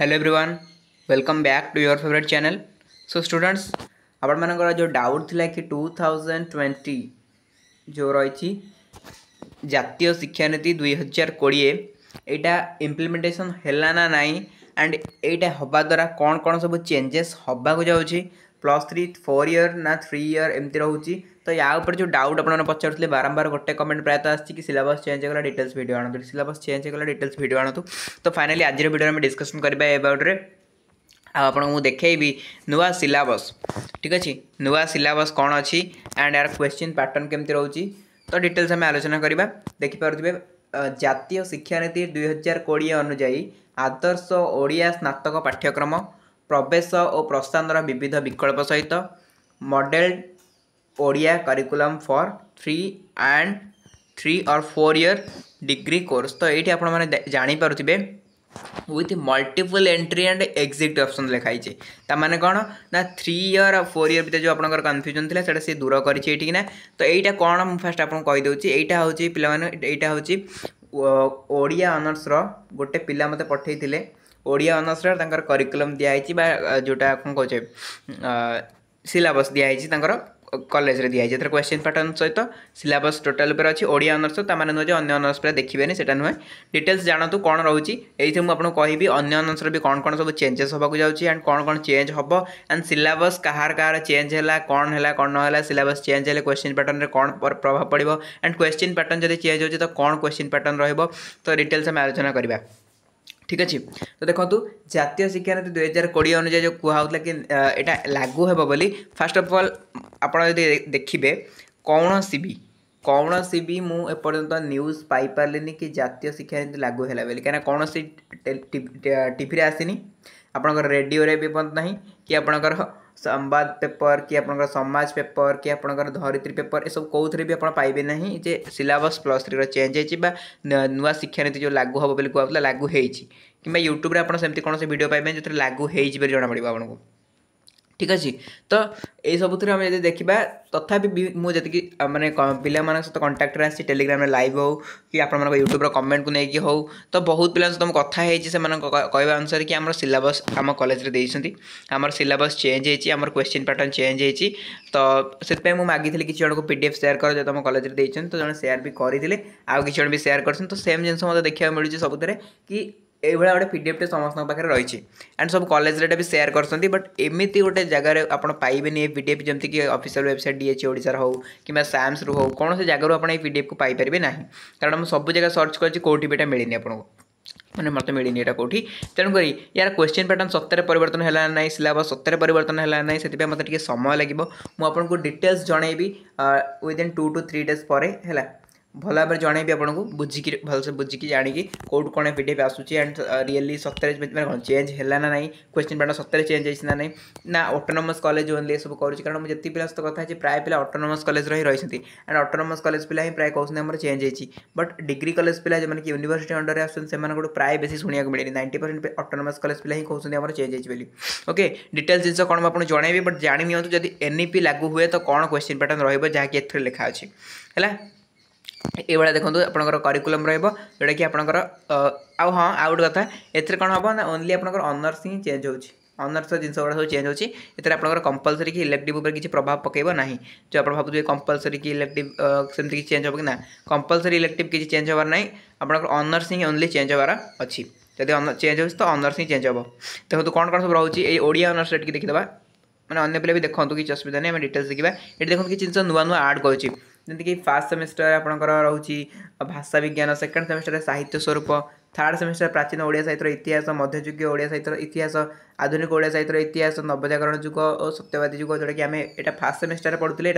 hello everyone welcome back to your favourite channel so students ଆପଣମାନଙ୍କର ଯେଉଁ doubt ଥିଲା କି ଟୁ ଥାଉଜେଣ୍ଡ ଟ୍ୱେଣ୍ଟି ଯେଉଁ ରହିଛି ଜାତୀୟ ଶିକ୍ଷାନୀତି ଦୁଇ ହଜାର କୋଡ଼ିଏ ଏଇଟା ଇମ୍ପ୍ଲିମେଣ୍ଟେସନ୍ ହେଲା ନା ନାହିଁ ଆଣ୍ଡ ଏଇଟା ହେବା ଦ୍ୱାରା କ'ଣ କ'ଣ ସବୁ ଚେଞ୍ଜେସ୍ ହେବାକୁ ଯାଉଛି ପ୍ଲସ୍ ଥ୍ରୀ ଫୋର୍ ଇୟର୍ ନା ଥ୍ରୀ ଇୟର୍ ଏମିତି ରହୁଛି ତ ୟା ଉପରେ ଯେଉଁ ଡାଉଟ୍ ଆପଣମାନେ ପଚାରୁଥିଲେ ବାରମ୍ବାର ଗୋଟେ କମେଣ୍ଟ ପ୍ରାୟତଃ ଆସିଛି କି ସିଲାବସ୍ ଚେଞ୍ଜ ହେଇଗଲା ଡିଟେଲ୍ସ ଭିଡ଼ିଓ ଆଣନ୍ତୁ ସିଲାବସ୍ ଚେଞ୍ଜ ହେଇଗଲା ଡିଟେଲ୍ସ ଭିଡ଼ିଓ ଆଣନ୍ତୁ ତ ଫାଇନାଲି ଆଜିର ଭିଡ଼ିଓରେ ଆମେ ଡିସ୍କସନ୍ କରିବା ଏ ବାବଦରେ ଆଉ ଆପଣଙ୍କୁ ମୁଁ ଦେଖେଇବି ନୂଆ ସିଲାବସ୍ ଠିକ୍ ଅଛି ନୂଆ ସିଲାବସ୍ କ'ଣ ଅଛି ଆଣ୍ଡ ଏହାର କ୍ୱେଶ୍ଚିନ୍ ପାଟର୍ନ କେମିତି ରହୁଛି ତ ଡିଟେଲ୍ସ ଆମେ ଆଲୋଚନା କରିବା ଦେଖିପାରୁଥିବେ ଜାତୀୟ ଶିକ୍ଷାନୀତି ଦୁଇହଜାର କୋଡ଼ିଏ ଅନୁଯାୟୀ ଆଦର୍ଶ ଓଡ଼ିଆ ସ୍ନାତକ ପାଠ୍ୟକ୍ରମ ପ୍ରବେଶ ଓ ପ୍ରସ୍ଥାନର ବିବିଧ ବିକଳ୍ପ ସହିତ model Odia curriculum for 3 and 3 or 4 year degree course তো এইটি আপনারা জানি পারুতিবে with multiple entry and exit option লেখা হয়েছে তা মানে কোণ না থ্রি ইয়র আর ফোর ইয়র ভিতরে যে আপনার কনফ্যুজন লা সেটা সে দূর করেছে এইটি না তো এইটা কোণ মু ফার্স্ট আপনার কইদেছি এইটা হচ্ছে পিলামানে এইটা হচ্ছে ওড়িয়া অনার্সর গোটে পিলা মতো পঠাইলে ওড়িয়া অনার্সর তাঁর কারিকুলম দিয়া হয়েছে বা যেটা কোণ কৌছে সিলাবস দিয়া হয়েছে তাঁর କଲେଜରେ ଦିଆହେଇଛି ଏଥିରେ କ୍ୱେଶ୍ଚିନ୍ ପାଟର୍ନ ସହିତ ସିଲାବସ୍ ଟୋଟାଲ୍ ଉପରେ ଅଛି ଓଡ଼ିଆ ଅନର୍ସ ତା'ମାନେ ନୁହେଁ ଯେ ଅନ୍ୟ ଅନର୍ସ ଉପରେ ଦେଖିବେନି ସେଟା ନୁହେଁ ଡିଟେଲ୍ସ ଜାଣନ୍ତୁ କ'ଣ ରହୁଛି ଏଇଥିରେ ମୁଁ ଆପଣଙ୍କୁ କହିବି ଅନ୍ୟ ଅନର୍ସରେ ବି କ'ଣ କ'ଣ ସବୁ ଚେଞ୍ଜେସ୍ ହେବାକୁ ଯାଉଛି ଆଣ୍ଡ କ'ଣ କ'ଣ ଚେଞ୍ଜ ହେବ ଆଣ୍ଡ ସିଲାବସ୍ କାହାର କାହାର ଚେଞ୍ଜ ହେଲା କ'ଣ ହେଲା କ'ଣ ନହେଲା ସିଲାବସ୍ ଚେଞ୍ଜ ହେଲେ କ୍ୱେଶ୍ଚିନ୍ ପାଟର୍ନରେ କ'ଣ ପ୍ରଭାବ ପଡ଼ିବ ଆଣ୍ଡ କ୍ୱେଶ୍ଚିନ୍ ପାଟର୍ନ ଯଦି ଚେଞ୍ଜ ହେଉଛି ତ କ'ଣ କ୍ୱେଶ୍ଚିନ୍ ପାଟର୍ନ ରହିବ ତ ଡିଟେଲ୍ସ ଆମେ ଆଲୋଚନା କରିବା ঠিক আছে তো দেখন্তু জাতীয় শিক্ষানীতি দুই হাজার কোড়িয়ে অনুযায়ী যে কুহাউলা কি এটা লাগু হব বলি ফার্স্ট অফ অল আপনার যদি দেখবে কৌশি বি କୌଣସି ବି ମୁଁ ଏପର୍ଯ୍ୟନ୍ତ ନ୍ୟୁଜ୍ ପାଇପାରିଲିନି କି ଜାତୀୟ ଶିକ୍ଷାନୀତି ଲାଗୁ ହେଲା ବୋଲି କାହିଁକିନା କୌଣସି ଟିଭିରେ ଆସିନି ଆପଣଙ୍କର ରେଡ଼ିଓରେ ବି ବନ୍ଦ ନାହିଁ କି ଆପଣଙ୍କର संवाद पेपर कि आप समाज पेपर कि आपरित्री पेपर यह सब कौन भी आपे ना जे सिलस प्लस थ्री चेंज हो नुआ शिक्षानी जो लगू हम बोली कहला लगू हो कि यूट्यूब्रे आप कौन से भिड पाइबे जो लागू हो जाना पड़ा आपको ଠିକ୍ ଅଛି ତ ଏଇ ସବୁଥିରେ ଆମେ ଯଦି ଦେଖିବା ତଥାପି ମୁଁ ଯେତିକି ମାନେ ପିଲାମାନଙ୍କ ସହିତ କଣ୍ଟାକ୍ଟରେ ଆସିଛି ଟେଲିଗ୍ରାମରେ ଲାଇଭ୍ ହେଉ କି ଆପଣମାନଙ୍କ ୟୁଟ୍ୟୁବ୍ର କମେଣ୍ଟକୁ ନେଇକି ହେଉ ତ ବହୁତ ପିଲାଙ୍କ ସହିତ ମୁଁ କଥା ହେଇଛି ସେମାନଙ୍କ କହିବା ଅନୁସାରେ କି ଆମର ସିଲାବସ୍ ଆମ କଲେଜରେ ଦେଇଛନ୍ତି ଆମର ସିଲାବସ୍ ଚେଞ୍ଜ ହେଇଛି ଆମର କ୍ୱେଶ୍ଚିନ୍ ପ୍ୟାଟର୍ନ ଚେଞ୍ଜ ହେଇଛି ତ ସେଥିପାଇଁ ମୁଁ ମାଗିଥିଲି କିଛି ଜଣଙ୍କୁ ପି ଡି ଏଫ୍ ସେୟାର କର ଯଦି ତମ କଲେଜରେ ଦେଇଛନ୍ତି ତ ଜଣେ ସେୟାର ବି କରିଥିଲେ ଆଉ କିଛି ଜଣ ବି ସେୟାର କରିଛନ୍ତି ତ ସେମ୍ ଜିନିଷ ମୋତେ ଦେଖିବାକୁ ମିଳୁଛି ସବୁଥିରେ କି ଏଇଭଳିଆ ଗୋଟେ ପି ଡି ଏଫ୍ଟେ ସମସ୍ତଙ୍କ ପାଖରେ ରହିଛି ଆଣ୍ଡ ସବୁ କଲେଜରେ ଏଇଟା ବି ସେୟାର କରୁଛନ୍ତି ବଟ୍ ଏମିତି ଗୋଟେ ଜାଗାରେ ଆପଣ ପାଇବେନି ଏ ପି ଡି ଏଫ୍ ଯେମିତିକି ଅଫିସିଆଲ୍ ୱେବସାଇଟ୍ ଡି ଏଚ୍ ଓଡ଼ିଶାର ହେଉ କିମ୍ବା ସାମ୍ସରୁ ହେଉ କୌଣସି ଜାଗାରୁ ଆପଣ ଏଇ ପି ଡି ଏଫ୍କୁ ପାଇପାରିବେ ନାହିଁ କାରଣ ମୁଁ ସବୁ ଜାଗା ସର୍ଚ୍ଚ କରିଛି କେଉଁଠି ବି ଏଇଟା ମିଳିନି ଆପଣଙ୍କୁ ମାନେ ମୋତେ ମିଳିନି ଏଇଟା କେଉଁଠି ତେଣୁକରି ୟାର କ୍ୱେଶ୍ଚିନ୍ ପ୍ୟାଟର୍ନ ସତରେ ପରିବର୍ତ୍ତନ ହେଲା ନା ନାହିଁ ସିଲାବସ୍ ସତରେ ପରିବର୍ତ୍ତନ ହେଲା ନା ନାହିଁ ସେଥିପାଇଁ ମୋତେ ଟିକିଏ ସମୟ ଲାଗିବ ମୁଁ ଆପଣଙ୍କୁ ଡିଟେଲ୍ସ ଜଣେଇବି within two two three days ପରେ ହେଲା भल भाव में आपको बुझिक भलसे बुझिक जाणी कौट कौन पी डीएफ आसूँ एंड रियली सतरे कौन चेंज है ना नहीं क्वेश्चन पेपर सतरे चेंज है ना नहीं ना अटोनमस कलेज ओनली सब करुँच कारण मुझे जितनी पिला कथ प्राय पे अटोनमस कलेज रही रही एंड अटोनमस कलेज पिला ही प्राय कौन आम चेंज है बट डिग्री कलेज पिला जो यूनिवर्सी अंडर में आसान समुद्र प्राय बेस शुणा मिले नाइंटी परसेंट अटोनमस कलेज पिला ही कौन आम चेंज है ओके डिटेल्स जिस कौन आपको जनइबी बट जानते नि एनईपी लागू हुए तो कौन क्वेश्चन पैटर्न रोक जहाँकि लिखा अच्छे है ये भाई देखो आपकुलम जोटा कि आप हाँ आउ गोटे कथा एर कौन हम ना ओनली आपर ही हिं चेज हो अनर्स जिन सब चेंज होती है आपंकर कंपलसरी कि इलेक्टिव किसी प्रभाव पकेबा ना जो आप भावे कंपलसरी कि इलेक्ट सेमती किसी चेंज हम कि ना कंपलसरी इलेक्ट किसी चेंज होवार ना आपंकर ही हिं ओनली चेंज होवार अच्छी जब चेंज हो तो अनर्स ही चेज हो देखो कौन कौन सब रोच अनर्स देखा मैंने अन्य पे भी देखो किसी असुविधा नहीं आम डिटेल्स देखा ये देखो कि जिस नुआ नुआ आड कर ᱡᱮᱱᱛᱮ કે ᱯᱷᱟᱥ ᱥᱮᱢᱤᱥᱴᱟᱨ ᱟᱯᱱᱚ ᱨᱟᱦᱩᱪᱤ ᱵᱷᱟᱥᱟ ᱵᱤᱜᱭᱟᱱ ᱥᱮᱠᱚᱱᱰ ᱥᱮᱢᱤᱥᱴᱟᱨ ᱥᱟᱦᱤᱛᱭᱚ ᱥᱚᱨᱩᱯ ᱛᱷᱟᱨᱰ ᱥᱮᱢᱤᱥᱴᱟᱨ ᱯᱨᱟᱪᱤᱱ ᱚᱲᱮᱭᱟ ᱥᱟᱦᱤᱛᱨᱚ ᱤᱛᱦᱤᱭᱟᱥ ᱢᱟᱫᱷᱭᱚᱡᱩᱜᱭ ᱚᱲᱮᱭᱟ ᱥᱟᱦᱤᱛᱨᱚ ᱤᱛᱦᱤᱭᱟᱥ ᱟᱫᱷᱩᱱᱤᱠ ᱚᱲᱮᱭᱟ ᱥᱟᱦᱤᱛᱨᱚ ᱤᱛᱦᱤᱭᱟᱥ ᱱᱚᱵᱚᱡᱟᱜᱟᱨᱚᱱ ᱡᱩᱜ ᱚ ᱥᱚᱛᱭᱚᱵᱟᱫᱤ ᱡᱩᱜ ᱡᱚᱲᱮ ᱜᱮ ᱟᱢᱮ ᱮᱴᱟ ᱯᱷᱟᱥ ᱥᱮᱢᱤᱥᱴᱟᱨ ᱯᱟᱲᱦᱩᱛᱞ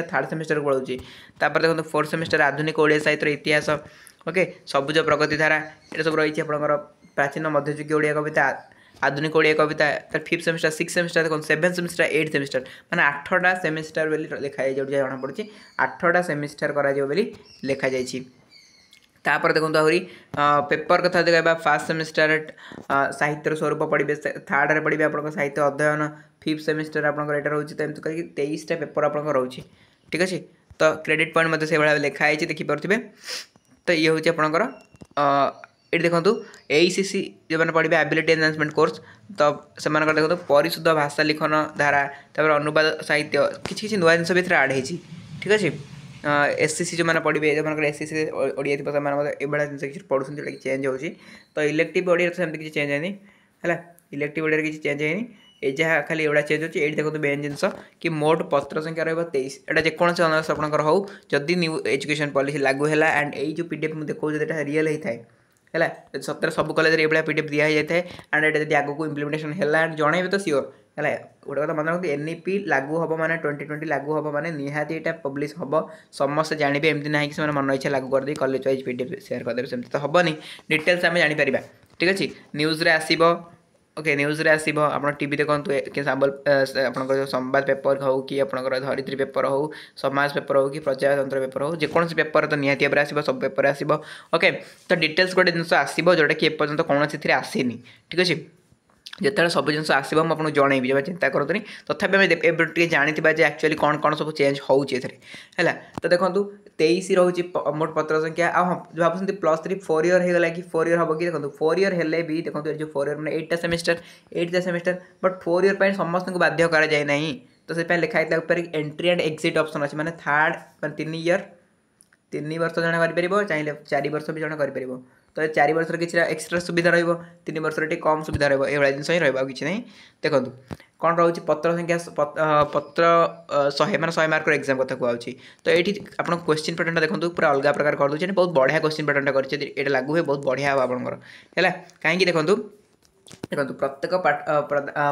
ଆଧୁନିକ ଓଡ଼ିଆ କବିତା ତା'ର ଫିଫ୍ଥ ସେମିଷ୍ଟାର ସିକ୍ସ ସେମିଷ୍ଟାର କ'ଣ ସେଭେନ୍ ସେମିଷ୍ଟାର ଏଇଟ୍ ସେମିଷ୍ଟାର ମାନେ ଆଠଟା ସେମିଷ୍ଟାର ବୋଲି ଲେଖାଯାଇଛି ଯେଉଁଠି ଜଣାପଡ଼ୁଛି ଆଠଟା ସେମିଷ୍ଟାର କରାଯିବ ବୋଲି ଲେଖାଯାଇଛି ତାପରେ ଦେଖନ୍ତୁ ଆହୁରି ପେପର୍ କଥା ଯଦି କହିବା ଫାର୍ଷ୍ଟ ସେମିଷ୍ଟାର ସାହିତ୍ୟର ସ୍ୱରୂପ ପଢ଼ିବେ ଥାର୍ଡ଼ରେ ପଢ଼ିବେ ଆପଣଙ୍କ ସାହିତ୍ୟ ଅଧ୍ୟୟନ ଫିଫ୍ଥ ସେମିଷ୍ଟାର ଆପଣଙ୍କର ଏଇଟା ରହୁଛି ତ ଏମିତି କରିକି ତେଇଶଟା ପେପର୍ ଆପଣଙ୍କର ରହୁଛି ଠିକ୍ ଅଛି ତ କ୍ରେଡ଼ିଟ୍ ପଏଣ୍ଟ ମଧ୍ୟ ସେଇଭଳିଆ ଲେଖା ହେଇଛି ଦେଖିପାରୁଥିବେ ତ ଇଏ ହେଉଛି ଆପଣଙ୍କର ଏଠି ଦେଖନ୍ତୁ ଏଇ ସି ସି ଯେଉଁମାନେ ପଢ଼ିବେ ଆବିଲିଟି ଏନ୍ହାନ୍ସମେଣ୍ଟ କୋର୍ସ ତ ସେମାନଙ୍କର ଦେଖନ୍ତୁ ପରିଶୁଦ୍ଧ ଭାଷା ଲିଖନ ଧାରା ତା'ପରେ ଅନୁବାଦ ସାହିତ୍ୟ କିଛି କିଛି ନୂଆ ଜିନିଷ ବି ଏଥିରେ ଆଡ଼୍ ହେଇଛି ଠିକ୍ ଅଛି ଏସ୍ ସି ସି ଯେଉଁମାନେ ପଢ଼ିବେ ଯେଉଁମାନଙ୍କର ଏସ୍ ସି ସି ଓଡ଼ିଆ ଥିବ ସେମାନେ ମଧ୍ୟ ଏଭଳିଆ ଜିନିଷ କିଛି ପଢ଼ୁଛନ୍ତି ଯେଉଁଟାକି ଚେଞ୍ଜ ହେଉଛି ତ ଇଲେକ୍ଟିଭ୍ ଓଡ଼ିଆରେ ସେମିତି କିଛି ଚେଞ୍ଜ ହେଇନି ହେଲା ଇଲେକ୍ଟିଭ୍ ଓଡ଼ିଆରେ କିଛି ଚେଞ୍ଜ ହେଇନି ଏ ଯାହା ଖାଲି ଏଗୁଡ଼ା ଚେଞ୍ଜ ହେଉଛି ଏଇଠି ଦେଖନ୍ତୁ ମେନ୍ ଜିନିଷ କି ମୋଟ ପତ୍ର ସଂଖ୍ୟା ରହିବ ତେଇଶ ଏଇଟା ଯେକୌଣସି ଅନର୍ସ ଆପଣଙ୍କର ହେଉ ଯଦି ନ୍ୟୁ ଏଜୁକେସନ୍ ପଲିସି ଲାଗୁ ହେଲା ଆଣ୍ଡ ଏଇ ଯେଉଁ ପି ଡି ଏଫ୍ ମୁଁ ଦେଖାଉଛି ଏଇଟା ରିଅଲ୍ ହେଇଥାଏ ହେଲା ସତରେ ସବୁ କଲେଜରେ ଏଇଭଳିଆ ପି ଡି ଏଫ୍ ଦିଆଯାଇଥାଏ ଆଣ୍ଡ ଏଇଟା ଯଦି ଆଗକୁ ଇମ୍ପ୍ଲିମେଣ୍ଟେସନ୍ ହେଲା ଆଣ୍ଡ ଜଣାଇବେ ତ ସିଓର ହେଲା ଗୋଟେ କଥା ମନେ ରଖନ୍ତୁ ଏନ୍ ଇ ପି ଲାଗୁ ହେବ ମାନେ ଟ୍ୱେଣ୍ଟି ଟ୍ୱେଣ୍ଟି ଲାଗୁ ହେବ ମାନେ ନିହାତି ଏଇଟା ପବ୍ଲିଶ ହେବ ସମସ୍ତେ ଜାଣିବେ ଏମିତି ନାହିଁ କି ସେମାନେ ମନ ଇଚ୍ଛା ଲାଗୁ କରିଦେଇ college wise P D F share କରିଦେବେ ସେମିତି ତ ହେବନି ଡିଟେଲ୍ସ ଆମେ ଜାଣିପାରିବା ଠିକ୍ ଅଛି ନ୍ୟୁଜ୍ରେ ଆସିବ ଓକେ ନ୍ୟୁଜ୍ରେ ଆସିବ ଆପଣ ଟିଭିରେ ଦେଖନ୍ତୁ କି ଆପଣଙ୍କର ଯେଉଁ ସମ୍ବାଦ ପେପର୍ ହେଉ କି ଆପଣଙ୍କର ଧରିତ୍ରୀ ପେପର୍ ହେଉ ସମାଜ ପେପର୍ ହେଉ କି ପ୍ରଜାତନ୍ତ୍ର ପେପର୍ ହେଉ ଯେକୌଣସି ପେପର୍ ତ ନିହାତି ଭାବରେ ଆସିବ ସବୁ ପେପର୍ ଆସିବ ଓକେ ତ ଡିଟେଲ୍ସ ଗୋଟେ ଜିନିଷ ଆସିବ ଯେଉଁଟାକି ଏପର୍ଯ୍ୟନ୍ତ କୌଣସିଥିରେ ଆସିନି ଠିକ୍ ଅଛି ଯେତେବେଳେ ସବୁ ଜିନିଷ ଆସିବ ମୁଁ ଆପଣଙ୍କୁ ଜଣେଇବି ଯେବେ ଚିନ୍ତା କରନ୍ତୁନି ତଥାପି ଆମେ ଏବେ ଟିକେ ଜାଣିଥିବା ଯେ ଆକ୍ଚୁଆଲି କ'ଣ କ'ଣ ସବୁ ଚେଞ୍ଜ ହେଉଛି ଏଥିରେ ହେଲା ତ ଦେଖନ୍ତୁ तेईस रोज मोट पत्र संख्या आपंट प्लस थ्री फोर इयर हो कि फोर इयर हम कि देखो फोर इयर हेले भी देखो तो ये जो फोर इयर मैंने एटा सेमिस्टर एटा semester but four year per समस्त को बाध्य जाए ना तो से लिखाई पर एंट्री एंड एक्जिट अप्सन अच्छे मैंने थार्ड मैं तीन इयर तीन वर्ष तो जन कर चाहिए चार वर्ष भी जन कर तो चार बर्ष तो किसी एक्सट्रा सुविधा रोन वर्ष कम सुविधा रोज जिन रही किसी ना देखो କ'ଣ ରହୁଛି ପତ୍ର ସଂଖ୍ୟା ପତ୍ର ଶହେ ମାନେ ଶହେ ମାର୍କର ଏକ୍ଜାମ୍ କଥା କୁହାହେଉଛି ତ ଏଇଠି ଆପଣ କ୍ୱେଶ୍ଚିନ୍ ପ୍ୟାଟର୍ନଟା ଦେଖନ୍ତୁ ପୁରା ଅଲଗା ପ୍ରକାର କରିଦେଉଛନ୍ତି ବହୁତ ବଢ଼ିଆ କ୍ୱେଶ୍ଚିନ୍ ପ୍ୟାଟର୍ନଟା କରିଛନ୍ତି ଏଇଟା ଲାଗୁ ହୁଏ ବହୁତ ବଢ଼ିଆ ହେବ ଆପଣଙ୍କର ହେଲା କାହିଁକି ଦେଖନ୍ତୁ ଦେଖନ୍ତୁ ପ୍ରତ୍ୟେକ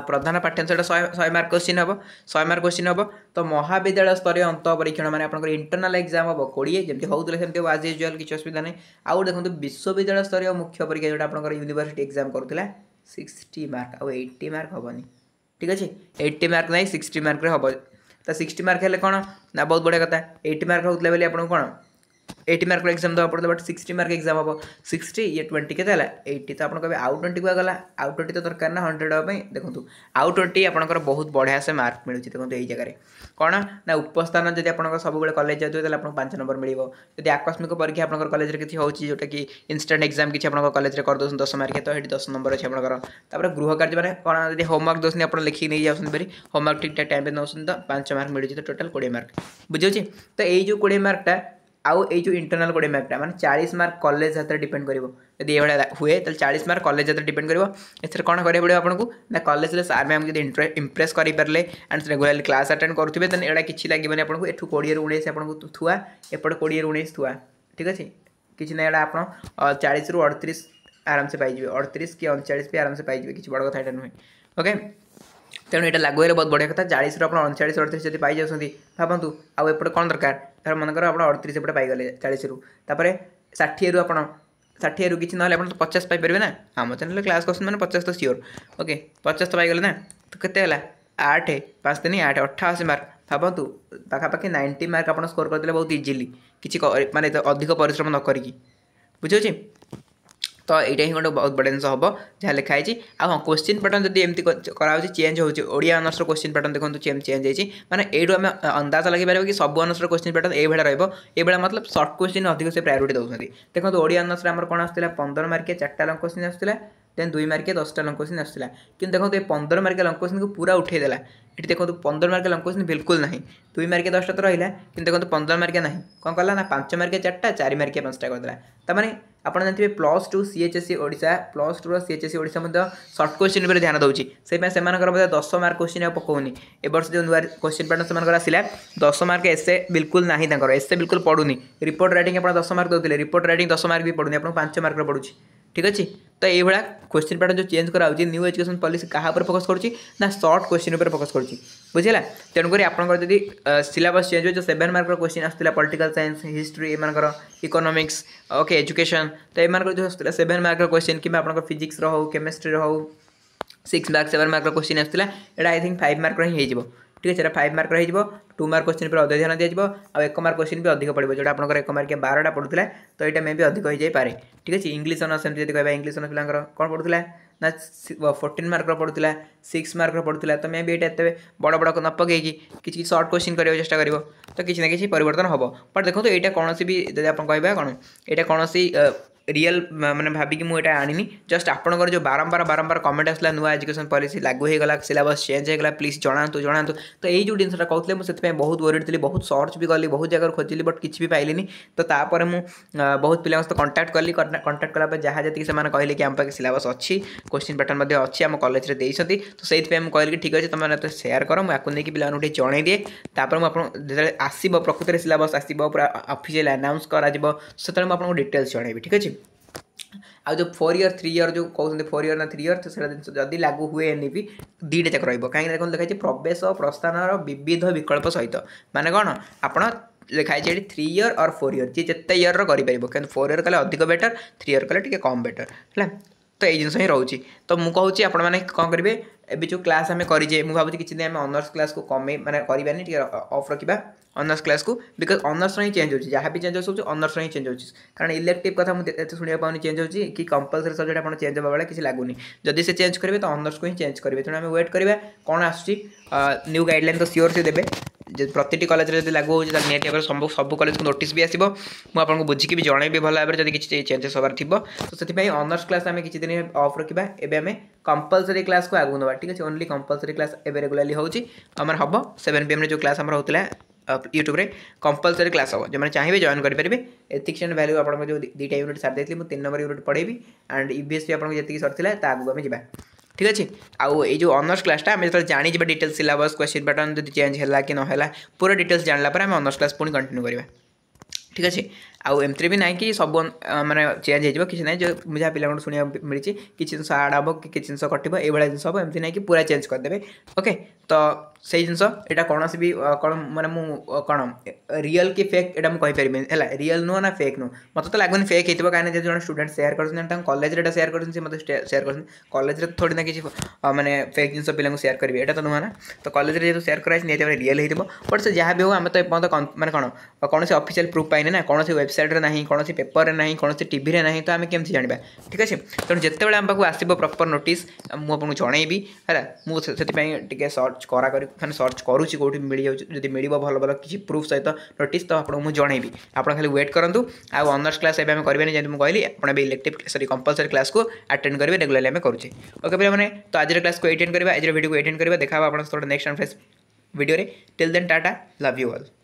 ପ୍ରଧାନ ପାଠ୍ୟାଂଶଟା ଶହେ ଶହେ ମାର୍କ କୋଶ୍ଚିନ୍ ହେବ ଶହେ ମାର୍କ କୋଶ୍ଚିନ୍ ହେବ ତ ମହାବିଦ୍ୟାଳୟ ସ୍ତରୀୟ ଅନ୍ତ ପରୀକ୍ଷଣ ମାନେ ଆପଣଙ୍କର ଇଣ୍ଟରନାଲ୍ ଏକ୍ଜାମ୍ ହେବ କୋଡ଼ିଏ ଯେମିତି ହେଉଥିଲେ ସେମିତି ହେବ ଆଜ୍ ୟୁଜୁଆଲ୍ କିଛି ଅସୁବିଧା ନାହିଁ ଆଉ ଦେଖନ୍ତୁ ବିଶ୍ୱବିଦ୍ୟାଳୟ ସ୍ତରୀୟ ମୁଖ୍ୟ ପରୀକ୍ଷା ଯେଉଁଟା ଆପଣଙ୍କର ୟୁନିଭର୍ସିଟି ଏକ୍ଜାମ୍ କରୁଥିଲା ସିକ୍ସଟି ମାର୍କ ଆଉ ଏଇଟି ମାର୍କ ହେବନି ঠিক ଅଛି ଏଇଟି ମାର୍କ ନାହିଁ ସିକ୍ସଟି ମାର୍କରେ ହେବ ତ ସିକ୍ସଟି ମାର୍କ ହେଲେ କ'ଣ ନା ବହୁତ ବଢ଼ିଆ କଥା ଏଇଟି ମାର୍କ ହେଉଥିଲା ବୋଲି ଆପଣଙ୍କୁ କ'ଣ एट्टी मार्क एक्जाम देवा पड़ता बट सिक्सट मार्क एक्जाम हम सिक्सट ये ट्वेंटी के एट्टी तो आपको कहे आउ ट्वेंटी को गला आउ ट्वेंटी तो दरकार ना हंड्रेड हाँ देखो आउ ट्वेंटी आप बहुत बढ़िया से मार्क मिलूँ देखो यही जगह कौन ना उपस्थान जब आप सब कलेज जाए तो आपको पांच नंबर मिले जब आकस्मिक परीक्षा आप कलेज किसी होती जोटा कि इनस्टाट एक्जाम किसी आप कलेज कर दौर दस मार्क तो ये दस नंबर अच्छे आप गृह कार्य मैंने कौन जब होमवर्क दौरान आप लिखिक नहीं जाऊँगी भरी होमवर्क ठीक ठाक टाइम नौ पांच मार्क मिलूँ तो टोटाल कोड़े मार्क बुझे तो यही जो कोड़े मार्कटा आउ ए जो इंटरनाल कोड़े मार्कटा मैंने चालीस मार्क कलेज हाथ डिपेड कर यदि ये हुए तो चालीस मार्क कलेज हाथ डिपेड कर इसे कौन करा पड़ा आपको ना कलेज सार मैम जब कर पारे एंड रेगुलाली क्लास आटेड करुवे देन एटा कि लगे आपको एक कोड़े उन्नीस आपको थुआ एपट कोड़े उन्नीस थुआ ठीक अच्छे किसी ना आप चालीस रु अड़तीस आराम से पाइबे अड़तीस कि अणचाश भी आराम से पाइबे किसी बड़ कथा नुहे ओके तेणु यहाँ लागू बहुत बढ़िया कथ चालीस आप अणचाश अड़तीस जब पाई जाती भावतु आउ एपटे कौन दरकार ଧର ମନେକର ଆପଣ ଅଠତିରିଶ ଏପଟେ ପାଇଗଲେ ଚାଳିଶରୁ ତାପରେ ଷାଠିଏରୁ ଆପଣ ଷାଠିଏରୁ କିଛି ନହେଲେ ଆପଣ ପଚାଶ ପାଇପାରିବେ ନା ଆମ ଚ୍ୟାନେଲରେ କ୍ଲାସ୍ କରୁଛନ୍ତି ମାନେ ପଚାଶ ତ ସିଓର ଓକେ ପଚାଶ ତ ପାଇଗଲେ ନା ତ କେତେ ହେଲା ଆଠ ପାଞ୍ଚ ତିନି ଆଠ ଅଠାଅଶୀ ମାର୍କ ଭାବନ୍ତୁ ପାଖାପାଖି ନାଇଣ୍ଟି ମାର୍କ ଆପଣ ସ୍କୋର କରିଦେଲେ ବହୁତ ଇଜିଲି କିଛି ମାନେ ଅଧିକ ପରିଶ୍ରମ ନ କରିକି ବୁଝିହେଉଛି ତ ଏଇଟା ହିଁ ଗୋଟେ ବହୁତ ବଡ଼ ଜିନିଷ ହେବ ଯାହା ଲେଖା ହେଇଛି ଆଉ ହଁ କୋଶ୍ଚିନ୍ ପ୍ୟାଟର୍ନ ଯଦି ଏମିତି କରାହେଉଛି ଚେଞ୍ଜ ହେଉଛି ଓଡ଼ିଆ ଅନର୍ସର କୋଶ୍ଚିନ୍ ପ୍ୟାଟର୍ନ ଦେଖନ୍ତୁ କେମିତି ଚେଞ୍ଜ ହେଇଛି ମାନେ ଏଇଠୁ ଆମେ ଅନ୍ଦାଜ ଲଗାଇପାରିବା କି ସବୁ ଅନର୍ସର କୋଶ୍ଚିନ୍ ପ୍ୟାଟର୍ନ ଏଇଭଳିଆ ରହିବ ଏଇଭଳିଆ ମତଲବ ସର୍ଟ କୋଶ୍ଚିନ୍ ଅଧିକ ସେ ପ୍ରାୟୋରିଟି ଦେଉଛନ୍ତି ଦେଖନ୍ତୁ ଓଡ଼ିଆ ଅନର୍ସରେ ଆମର କ'ଣ ଆସୁଥିଲା ପନ୍ଦର ମାର୍କିଆ ଚାରିଟା ଲଙ୍ଗ କୋଶ୍ଚିନ୍ ଆସୁଥିଲା ତେଣୁ ଦୁଇ ମାର୍କିଆ ଦଶଟା ଲଙ୍ଗ କୋଶ୍ଚିନ୍ ଆସୁଥିଲା କିନ୍ତୁ ଦେଖନ୍ତୁ ଏ ପନ୍ଦର ମାର୍କିଆ ଲଙ୍ଗ କୋଶ୍ଚିନ୍କୁ ପୁରା ଉଠାଇଦେଲା ଏଠି ଦେଖନ୍ତୁ ପନ୍ଦର ମାର୍କିଆ ଲଙ୍ଗ କୋଶ୍ଚିନ୍ ବିଲକୁଲ ନାହିଁ ଦୁଇ ମାର୍କିଆ ଦଶଟା ତ ରହିଲା କିନ୍ତୁ ଦେଖନ୍ତୁ ପନ୍ଦର ମାର୍କିଆ ନାହିଁ କ'ଣ କଲା ନା ପାଞ୍ଚ ମାର୍କିଆ ଚାରିଟା ଚାରି ମାର୍କିଆ ପାଞ୍ଚଟା କରିଦେଲା ତା'ମାନେ ଆପଣ ଜାଣିଥିବେ plus two C H C Odisha plus ଟୁର ସି ଏଚ୍ ସିଏଚ୍ଏସ୍ସି ଓଡ଼ିଶା ମଧ୍ୟ ସର୍ଟ କୋଶ୍ଚିନ୍ ଉପରେ ଧ୍ୟାନ ଦେଉଛି ସେଇପାଇଁ ସେମାନଙ୍କର ମଧ୍ୟ ଦଶ ମାର୍କ କୋଶ୍ଚିନ୍ ଆଉ ପକାଉନି ଏ ବର୍ଷ ଯେଉଁ ନୂଆ କୋଶ୍ଚିନ୍ ପ୍ୟାଟର୍ନ ସେମାନଙ୍କର ଆସିଲା ଦଶ ମାର୍କ ଏସେ ବିଲକୁଲ ନାହିଁ ତାଙ୍କର ଏସ୍ଏ ବିଲକୁଲ ପଡ଼ୁନି ରିପୋର୍ଟ ରାଇଟିଂ ଆପଣ ଦଶ ମାର୍କ ଦେଉଥିଲେ ରିପୋର୍ଟ ରାଇଟିଂ ଦଶ ମାର୍କ ବି ପଡ଼ୁନି ଆପଣଙ୍କୁ ପାଞ୍ଚ ମାର୍କର ପଡ଼ୁଛି ঠিক ଅଛି ତ ଏଇଭଳିଆ କ୍ୱେଶ୍ଚିନ୍ ପ୍ୟାଟର୍ନ ଯେଉଁ ଚେଞ୍ଜ କରାହେଉଛି ନ୍ୟୁ ଏଜୁକେସନ୍ ପଲିସି କାହା ଉପରେ ଫୋକସ୍ କରୁଛି ନା ସର୍ଟ କ୍ୱେଶ୍ଚିନ୍ ଉପରେ ଫୋକସ୍ କରୁଛି ବୁଝିଲା ତେଣୁକରି ଆପଣଙ୍କର ଯଦି ସିଲାବସ୍ ଚେଞ୍ଜ ହୁଏ ଯେଉଁ ସେଭେନ୍ ମାର୍କର କ୍ୱେଶ୍ଚିନ୍ ଆସୁଥିଲା ପଲିଟିକାଲ୍ ସାଇନ୍ସ ହିଷ୍ଟ୍ରି ଏମାନଙ୍କର ଇକୋନୋମିକ୍ସ ଓକେ ଏଜୁକେସନ୍ ତ ଏମାନଙ୍କର ଯେଉଁ ଆସୁଥିଲା ସେଭେନ୍ ମାର୍କର କ୍ୱେଶ୍ଚିନ୍ କିମ୍ବା ଆପଣଙ୍କ ଫିଜିକ୍ସର ହେଉ କେମିଷ୍ଟ୍ରିର ହେଉ ସିକ୍ସ ମାର୍କ ସେଭେନ୍ ମାର୍କର କ୍ୱେଶ୍ଚିନ୍ ଆସୁଥିଲା ଏଇଟା ଆଇ ଥିଙ୍କ୍ ଫାଇଭ୍ ମାର୍କର ହିଁ ହେଇଯିବ ঠিক আছে সেটা ফাইভ মার্কর হয়ে টু মার্ক কোশ্চিন উপরে অধিক ধ্যান দিয়ে আউ এক মার্ক কোশ্চিন বি অধিক পড়ব যেটা আপনার এক মার্ক বারোটা পড়ুলে তো এটা মে বি অধিক হয়ে যাইপরে ঠিক আছে ইংলিশ অনার্স এমনি যদি কহবা ইংলিশ অনার্স পিলাঙ্কর কোণ পড়ুলে না ফোর্টিন মার্কর পড়ুলে সিক্স মার্কর পড়ুলে তো মে বি এটা এত বড় বড় ন পকাইকি কিছু কিছু সর্ট কোশ্চিন করার চেষ্টা করব তো কিছু না কিছু পরিবর্তন হব বাট দেখুন এইটা কোণী বি যদি আপনার কহবা কোণ এটা কোণী ରିଅଲ୍ ମାନେ ଭାବିକି ମୁଁ ଏଇଟା ଆଣିନି ଜଷ୍ଟ ଆପଣଙ୍କର ଯେଉଁ ବାରମ୍ବାର ବାରମ୍ବାର କମେଣ୍ଟ ଆସିଲା ନୂଆ ଏଜୁକେସନ୍ ପଲିସି ଲାଗୁ ହୋଇଗଲା ସିଲାବସ୍ ଚେଞ୍ଜ ହୋଇଗଲା ପ୍ଲିଜ୍ ଜଣାନ୍ତୁ ଜଣାନ୍ତୁ ତ ଏଇ ଯେଉଁ ଜିନିଷଟା କହୁଥିଲେ ମୁଁ ସେଥିପାଇଁ ବହୁତ ୱରିଡ଼ ଥିଲି ବହୁତ ସର୍ଚ୍ଚ ବି କଲି ବହୁତ ଜାଗାରୁ ଖୋଜିଲି ବଟ୍ କିଛି ବି ପାଇଲିନି ତ ତାପରେ ମୁଁ ବହୁତ ପିଲାଙ୍କ ସହିତ କଣ୍ଟାକ୍ଟ କଲି କଣ୍ଟାକ୍ଟ କଲା ପରେ ଯାହା ଯେତିକି ସେମାନେ କହିଲେ କି ଆମ ପାଖେ ସିଲାବସ୍ ଅଛି କୋଶ୍ଚିନ୍ ପ୍ୟାଟର୍ନ ମଧ୍ୟ ଅଛି ଆମ କଲେଜରେ ଦେଇଛନ୍ତି ତ ସେଇଥିପାଇଁ ମୁଁ କହିଲି କି ଠିକ୍ ଅଛି ତୁମେ ମୋତେ ସେୟାର କର ମୁଁ ଆକୁ ନେଇକି ପିଲାମାନଙ୍କୁ ଟିକେ ଜଣାଇ ଦିଏ ତାପରେ ମୁଁ ଆପଣ ଯେତେବେଳେ ଆସିବ ପ୍ରକୃତରେ ସିଲାବସ୍ ଆସିବ ପୁରା ଅଫିସିଆଲି ଆନାଉନ୍ସ କରାଯିବ ସେତେବେଳେ ମୁଁ ଆପଣଙ୍କୁ ଡିଟେଲ୍ସ ଜଣାଇବି ଠିକ୍ ଅଛି ଆଉ ଯେଉଁ ଫୋର୍ ଇୟର୍ ଥ୍ରୀ ଇୟର୍ ଯେଉଁ କହୁଛନ୍ତି ଫୋର୍ ଇୟର୍ ନା ଥ୍ରୀ ଇୟର୍ ସେଇଟା ଜିନିଷ ଯଦି ଲାଗୁ ହୁଏନି ବି ଦୁଇଟା ଯାକ ରହିବ କାହିଁକି ଦେଖନ୍ତୁ ଲେଖାଯାଇଛି ପ୍ରବେଶ ପ୍ରସ୍ଥାନର ବିବିଧ ବିକଳ୍ପ ସହିତ ମାନେ କ'ଣ ଆପଣ ଲେଖାଯାଇଛି ଏଠି three year or four year ଯିଏ ଯେତେ ଇୟର୍ର କରିପାରିବ କିନ୍ତୁ ଫୋର୍ ଇୟର୍ କଲେ ଅଧିକ ବେଟର୍ ଥ୍ରୀ ଇୟର୍ କଲେ ଟିକେ କମ୍ ବେଟର୍ ହେଲା तो ये जिनस ही रोचे तो मुझे आप कौन करेंगे एवं जो क्लास आम करे मुझे भावी किसी दिन आम अनर्स क्लास को कमे मैंने करें अफ रखा अनर्स क्लास को बिकज अनर्स हम चेंज होती जहाँ भी चेंज हो सब अनर्स हम चेंज होती कारण इलेक्टिव क्या मुझे शुणा पाऊँ चेंज होती कि कंपलसरी सब्जेक्ट आप चेंज हो किसी लगुनी जदि से चेंज करेंगे तो अनर्स को ही चेंज करेंगे तेनाली वेट करेंगे कौन आसू गाइडल तो सियोर से देते ᱡᱮ প্ৰতিটি কলেজলৈ যদি লাগু হয় তেন্তে এতিয়াৰ সময়ত সকলো কলেজৰ নোটিছ বি আহিব মই আপোনাক বুজাই কি জনায়ে বি ভাল হয় যদি কিছি চেঞ্জেস হোৱাৰ থিবো তেন্তে বাই অনার্স ক্লাছ আমি কিছি দিন অফ ৰাখিবা এবে আমি কম্পালসৰি ক্লাছ কো আগব নোৱাৰ ঠিক আছে অনলি কম্পালসৰি ক্লাছ এবে ৰেগুলৰি হয় জি আমাৰ হব 7 PM ৰ যে ক্লাছ আমাৰ হয় তলে ইউটিউবৰে কম্পালসৰি ক্লাছ হব যি মানা চাইবে জয়েন কৰি পৰিব এথিক্স এণ্ড ভ্যালু আপোনাক যো দিটা ইউনিট সৰ দিছিল মই 3 নম্বৰ ইউনিট পঢ়েবি এণ্ড ইবিএছসি আপোনাক যতে কি সৰ থিলা তা আগব আমি গইবা ঠিক আছে আউ এই যে অনার্স ক্লাসটা আমি যেটা জানি যে ডিটেলস সিলাবস কোশ্চিন প্যাটর্ন যদি চেঞ্জ হলা কি নহলা পুরো ডিটেলস জানলা পরে আমি অনার্স ক্লাস পুনি কন্টিনিউ করা ঠিক আছে ଆଉ ଏମିତିରେ ବି ନାହିଁ କି ସବୁ ମାନେ ଚେଞ୍ଜ ହେଇଯିବ କିଛି ନାହିଁ ଯେଉଁ ଯାହା ପିଲାମାନଙ୍କୁ ଶୁଣିବାକୁ ମିଳିଛି କିଛି ଜିନିଷ ଆଡ଼୍ ହେବ କି କିଛି ଜିନିଷ କଟିବ ଏଇଭଳିଆ ଜିନିଷ ହେବ ଏମିତି ନାହିଁ କି ପୁରା ଚେଞ୍ଜ କରିଦେବେ ଓକେ ତ ସେଇ ଜିନିଷ ଏଇଟା କୌଣସି ବି କ'ଣ ମାନେ ମୁଁ କ'ଣ ରିଅଲ୍ କି ଫେକ୍ ଏଇଟା ମୁଁ କହିପାରିବିନି ହେଲା ରିଅଲ୍ ନୁହଁ ନା ଫେକ୍ ନୁହଁ ମୋତେ ତ ଲାଗୁନି ଫେକ୍ ହେଇଥିବ କାହିଁକି ଯଦି ଜଣେ ଷ୍ଟୁଡେଣ୍ଟ ସେୟାର କରୁଛନ୍ତି ତାଙ୍କ କଲେଜରେ ଏଇଟା ସେୟାର କରୁଛନ୍ତି ସେ ମୋତେ ସେୟାର କରୁଛନ୍ତି କଲେଜରେ ଥୋଡ଼ି ନା କିଛି ମାନେ ଫେକ୍ ଜିନିଷ ପିଲାଙ୍କୁ ସେୟାର କରିବେ ଏଇଟା ତ ନୁହଁ ନା ତ କଲେଜରେ ଯେହେତୁ ସେୟାର କରାଯାଇଛି ନିହାତି ଭାବରେ ରିଅଲ୍ ହେଇଥିବ ବଟ୍ ସେ ଯାହା ବି ହେଉ ଆମେ ତ ଏପର୍ଯ୍ୟନ୍ତ ମାନେ କ'ଣ କୌଣସି ଅଫିସିଆଲ୍ ପ୍ରୁଫ୍ ପାଇନେ ନା କୌଣସି ୱେବ୍ वेबसाइट ना कौन पेपर में ना कौन टीवी ना तो आम कमी जाना ठीक अच्छे तेनालीबे आम पाक आसो प्रपर नोट मुझे जनईबी है मुझे से सर्च करा कर मैंने सर्च करुँच कौटी मिल जदि मिल भल भल कि प्रूफ सहित नोट तो आपको मुझे जनईबी आप खाली व्वेट करूँ आउ अनर्स क्लास एवं करेंगे जैसे मुझे कहली आप इलेक्टिव सरी कंपलसरी क्लास को अटेंड करेंगे रेगुला आम करे ओके पे मैंने तो आज क्लास को एटेंड करा आज भिडियो को एटेंड करा देखा आप next fresh video till then tata love you all